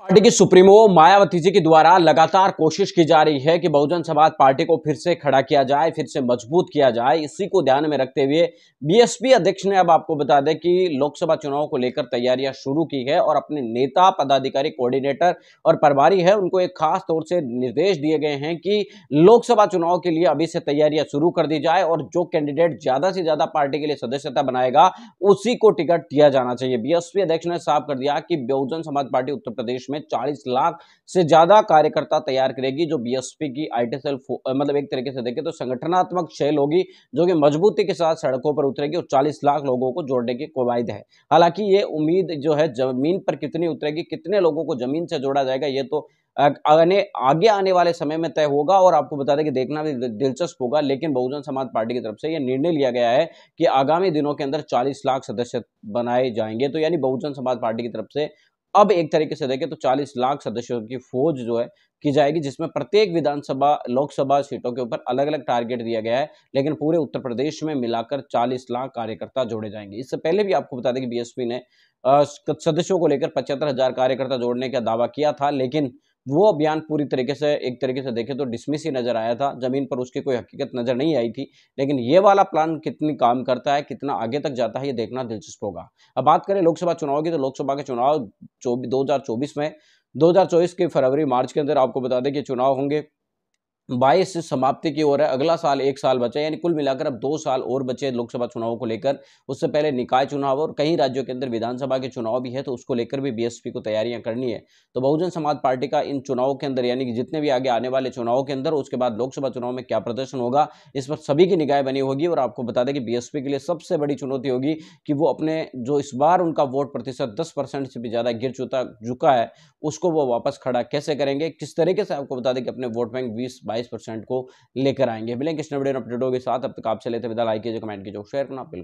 party की supremo Mayawati जी के द्वारा लगातार कोशिश की जा रही है कि बहुजन समाज पार्टी को फिर से खड़ा किया जाए फिर से मजबूत किया जाए इसी को ध्यान में रखते हुए बीएसपी अध्यक्ष ने अब आपको बता दें कि लोकसभा चुनाव को लेकर तैयारियां शुरू की है और अपने नेता पदाधिकारी कोऑर्डिनेटर और प्रभारी है उनको एक खास तौर से निर्देश दिए गए हैं कि लोकसभा चुनाव के लिए अभी से तैयारियां शुरू कर दी जाए और जो कैंडिडेट ज्यादा से ज्यादा पार्टी के लिए सदस्यता बनाएगा उसी को टिकट दिया जाना चाहिए बीएसपी अध्यक्ष ने साफ कर दिया कि बहुजन समाज पार्टी उत्तर प्रदेश में 40 लाख से ज्यादा कार्यकर्ता तैयार करेगी जो बीएसपी की आईटीएसएल मतलब एक तरीके से देखें तो संगठनात्मक शैल होगी जो कि मजबूती के साथ सड़कों पर उतरेगी और 40 लाख लोगों को जोड़ने की कवायद है हालांकि ये उम्मीद जो है जमीन पर कितनी उतरेगी कितने लोगों को जमीन से जोड़ा जाएगा ये तो आने आगे आने वाले समय में तय होगा और आपको बता दें कि देखना भी दिलचस्प होगा लेकिन बहुजन समाज पार्टी की तरफ से यह निर्णय लिया गया है कि आगामी दिनों के अंदर 40 लाख सदस्य बनाए जाएंगे तो यानी बहुजन समाज पार्टी की तरफ से अब एक तरीके से देखें तो 40 लाख सदस्यों की फौज जो है की जाएगी जिसमें प्रत्येक विधानसभा लोकसभा सीटों के ऊपर अलग अलग टारगेट दिया गया है लेकिन पूरे उत्तर प्रदेश में मिलाकर 40 लाख कार्यकर्ता जोड़े जाएंगे इससे पहले भी आपको बता दें कि बीएसपी ने सदस्यों को लेकर पचहत्तर हजार कार्यकर्ता जोड़ने का दावा किया था लेकिन वो अभियान पूरी तरीके से एक तरीके से देखे तो डिसमिस ही नज़र आया था ज़मीन पर उसकी कोई हकीकत नज़र नहीं आई थी लेकिन ये वाला प्लान कितनी काम करता है कितना आगे तक जाता है ये देखना दिलचस्प होगा अब बात करें लोकसभा चुनाव की तो लोकसभा के चुनाव दो में 2024 के फरवरी मार्च के अंदर आपको बता दें कि चुनाव होंगे बाईस समाप्ति की ओर है अगला साल एक साल बचा यानी कुल मिलाकर अब दो साल और बचे लोकसभा चुनाव को लेकर उससे पहले निकाय चुनाव और कई राज्यों के अंदर विधानसभा के चुनाव भी है तो उसको लेकर भी बीएसपी को तैयारियां करनी है तो बहुजन समाज पार्टी का इन चुनावों के अंदर यानी कि जितने भी आगे आने वाले चुनावों के अंदर उसके बाद लोकसभा चुनाव में क्या प्रदर्शन होगा इस पर सभी की निकाय बनी होगी और आपको बता दें कि बीएसपी के लिए सबसे बड़ी चुनौती होगी कि वो अपने जो इस बार उनका वोट प्रतिशत दस परसेंट से भी ज़्यादा गिर चुका चुका है उसको वो वापस खड़ा कैसे करेंगे किस तरीके से आपको बता दें कि अपने वोट बैंक बीस बाईस बाईस परसेंट को लेकर आएंगे मिलेंगे नेक्स्ट अपडेटों के साथ अब तक आप चले थे विदा लाइक कीजिए कमेंट कीजिए शेयर करना बिल्कुल